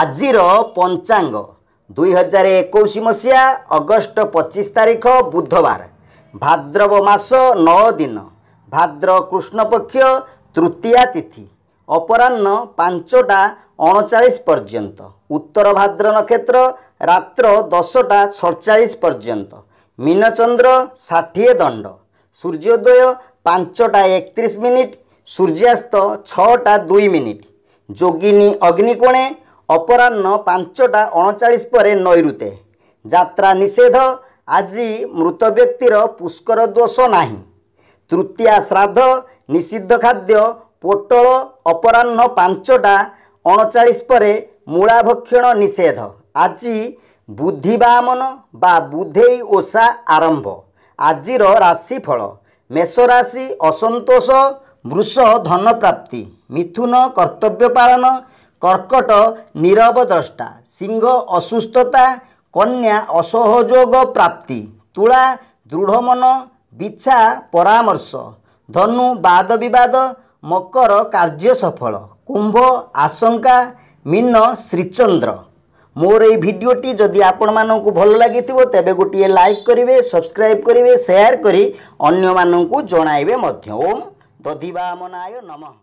ଆଜିର ପଞ୍ଚାଙ୍ଗ ଦୁଇହଜାର ଏକୋଇଶ ମସିହା ଅଗଷ୍ଟ ପଚିଶ ତାରିଖ ବୁଧବାର ଭାଦ୍ରବ ମାସ ନଅ ଦିନ ଭାଦ୍ର କୃଷ୍ଣପକ୍ଷ ତୃତୀୟା ତିଥି ଅପରାହ୍ନ ପାଞ୍ଚଟା ଅଣଚାଳିଶ ପର୍ଯ୍ୟନ୍ତ ଉତ୍ତର ଭାଦ୍ର ନକ୍ଷତ୍ର ରାତ୍ର ଦଶଟା ସଡ଼ଚାଳିଶ ପର୍ଯ୍ୟନ୍ତ ମୀନଚନ୍ଦ୍ର ଷାଠିଏ ଦଣ୍ଡ ସୂର୍ଯ୍ୟୋଦୟ ପାଞ୍ଚଟା ଏକତିରିଶ ମିନିଟ୍ ସୂର୍ଯ୍ୟାସ୍ତ ଛଅଟା ଦୁଇ ମିନିଟ୍ ଯୋଗିନୀ ଅଗ୍ନିକୋଣେ ଅପରାହ୍ନ ପାଞ୍ଚଟା ଅଣଚାଳିଶ ପରେ ନୈରୁତେ ଯାତ୍ରା ନିଷେଧ ଆଜି ମୃତ ବ୍ୟକ୍ତିର ପୁଷ୍କର ଦୋଷ ନାହିଁ ତୃତୀୟା ଶ୍ରାଦ୍ଧ ନିଷିଦ୍ଧ ଖାଦ୍ୟ ପୋଟଳ ଅପରାହ୍ନ ପାଞ୍ଚଟା ଅଣଚାଳିଶ ପରେ ମୂଳାଭକ୍ଷଣ ନିଷେଧ ଆଜି ବୁଦ୍ଧିବାମନ ବା ବୁଧେଇ ଓଷା ଆରମ୍ଭ ଆଜିର ରାଶିଫଳ ମେଷରାଶି ଅସନ୍ତୋଷ ବୃଷ ଧନପ୍ରାପ୍ତି ମିଥୁନ କର୍ତ୍ତବ୍ୟ ପାଳନ କର୍କଟ ନିରବ ଦ୍ରଷ୍ଟା ସିଂହ ଅସୁସ୍ଥତା କନ୍ୟା ଅସହଯୋଗ ପ୍ରାପ୍ତି ତୁଳା ଦୃଢ଼ ମନ ବିଛା ପରାମର୍ଶ ଧନୁ ବାଦ ବିବାଦ ମକର କାର୍ଯ୍ୟ ସଫଳ କୁମ୍ଭ ଆଶଙ୍କା ମିନ ଶ୍ରୀଚନ୍ଦ୍ର ମୋର ଏଇ ଭିଡ଼ିଓଟି ଯଦି ଆପଣମାନଙ୍କୁ ଭଲ ଲାଗିଥିବ ତେବେ ଗୋଟିଏ ଲାଇକ୍ କରିବେ ସବସ୍କ୍ରାଇବ୍ କରିବେ ସେୟାର କରି ଅନ୍ୟମାନଙ୍କୁ ଜଣାଇବେ ମଧ୍ୟ ଓମ୍ ଦଧିବାମନାୟ ନମଃ